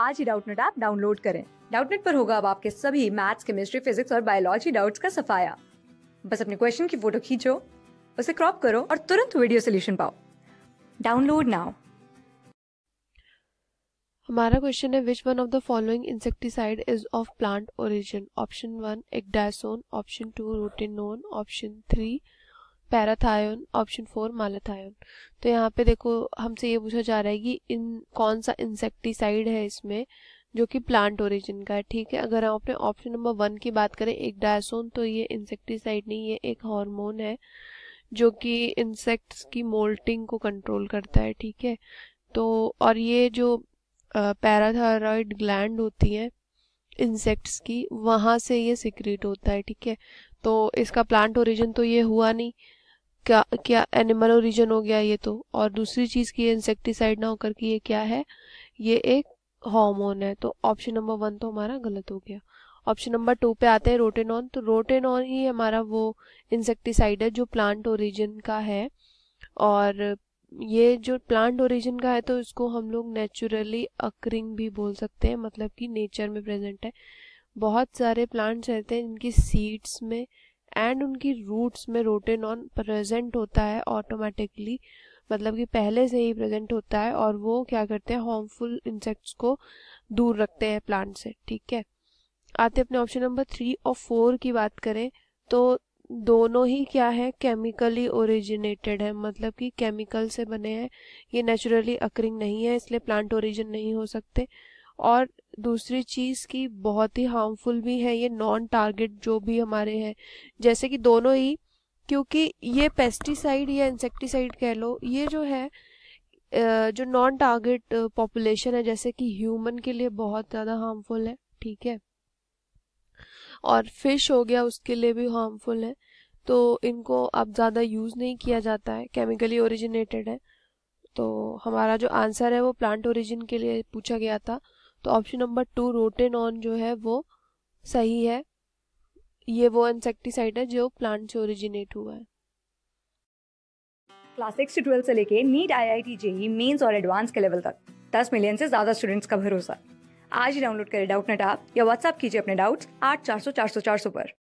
आज ही Doubtnut app download करें डाउटनेट पर होगा अब आपके सभी मैथ्स केमिस्ट्री फिजिक्स और बायोलॉजी डाउट्स का सफाया बस अपने क्वेश्चन की फोटो खींचो उसे क्रॉप करो और तुरंत वीडियो सोल्यूशन पाओ डाउनलोड नाउ हमारा क्वेश्चन है which one of the following insecticide is of plant origin option one ecdysone option two rotenone option three parathion option four malathion तो यहाँ पे देखो हमसे ये पूछा जा रहा है कि इन कौन सा इंसेक्टिसाइड है इसमें जो कि प्लांट ओरिजिन का है ठीक है अगर हम अपने ऑप्शन नंबर वन की बात करें एक डायसोन तो ये इंसेक्टिसाइड नहीं ये एक हार्मोन है जो कि इंसेक्ट्स की मोल्टिंग को कंट्रोल करता है ठीक है तो और ये जो पैराथायरॉयड ग्लैंड होती है इंसेक्ट्स की वहाँ से ये सिक्रिट होता है ठीक है तो इसका प्लांट ओरिजिन तो ये हुआ नहीं क्या क्या एनिमल ओरिजन हो गया ये तो और दूसरी चीज़ की इंसेक्टिसाइड ना होकर कि ये क्या है ये एक हार्मोन है तो ऑप्शन नंबर वन तो हमारा गलत हो गया ऑप्शन नंबर टू पे आते हैं रोटेनॉन तो रोटेनॉन ही हमारा वो इंसेक्टिसाइड है जो प्लांट ओरिजिन का है और ये जो प्लांट ओरिजिन का है तो इसको हम लोग नेचुरली अक्रिंग भी बोल सकते हैं मतलब कि नेचर में प्रेजेंट है बहुत सारे प्लांट्स रहते हैं जिनकी सीड्स में एंड उनकी रूट्स में ऑन प्रेजेंट होता है ऑटोमेटिकली मतलब कि पहले से ही प्रेजेंट होता है और वो क्या करते हैं हार्मफुल इंसेक्ट्स को दूर रखते हैं प्लांट से ठीक है आते अपने ऑप्शन नंबर थ्री और फोर की बात करें तो दोनों ही क्या है केमिकली ओरिजिनेटेड है मतलब कि केमिकल से बने हैं ये नेचुरली अक्रिंग नहीं है इसलिए प्लांट ओरिजिन नहीं हो सकते और दूसरी चीज़ की बहुत ही हार्मफुल भी है ये नॉन टारगेट जो भी हमारे हैं जैसे कि दोनों ही क्योंकि ये पेस्टिसाइड या इंसेक्टिसाइड कह लो ये जो है जो नॉन टारगेट पॉपुलेशन है जैसे कि ह्यूमन के लिए बहुत ज़्यादा हार्मफुल है ठीक है और फिश हो गया उसके लिए भी हार्मफुल है तो इनको अब ज़्यादा यूज़ नहीं किया जाता है केमिकली ओरिजिनेटेड है तो हमारा जो आंसर है वो प्लांट ओरिजिन के लिए पूछा गया था तो ऑप्शन नंबर टू रोटेनॉन जो है वो सही है ये वो इंसेक्टिसाइड है जो प्लांट से ओरिजिनेट हुआ है क्लास सिक्स से ट्वेल्थ से लेके NEET I I T JEE mains और एडवांस के लेवल तक दस मिलियन से ज्यादा स्टूडेंट्स का भरोसा आज ही डाउनलोड करें डाउट नेट आप या व्हाट्सअप कीजिए अपने डाउट्स आठ चार सौ चार सौ चार सौ पर